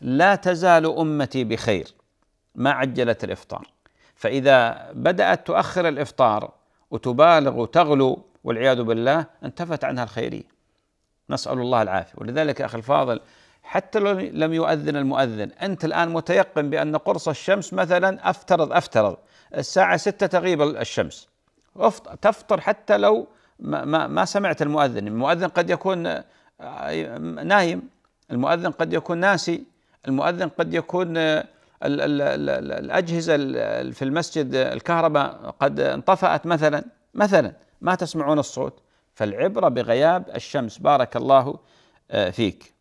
لا تزال امتي بخير ما عجلت الافطار فاذا بدات تؤخر الافطار وتبالغ وتغلو والعياذ بالله انتفت عنها الخيريه نسال الله العافيه ولذلك اخي الفاضل حتى لو لم يؤذن المؤذن أنت الآن متيقن بأن قرص الشمس مثلا أفترض أفترض الساعة ستة تغيب الشمس تفطر حتى لو ما, ما, ما سمعت المؤذن المؤذن قد يكون آه، نايم المؤذن قد يكون ناسي المؤذن قد يكون آه، الأجهزة في المسجد آه، الكهرباء قد انطفأت مثلا مثلا ما تسمعون الصوت فالعبرة بغياب الشمس بارك الله آه، فيك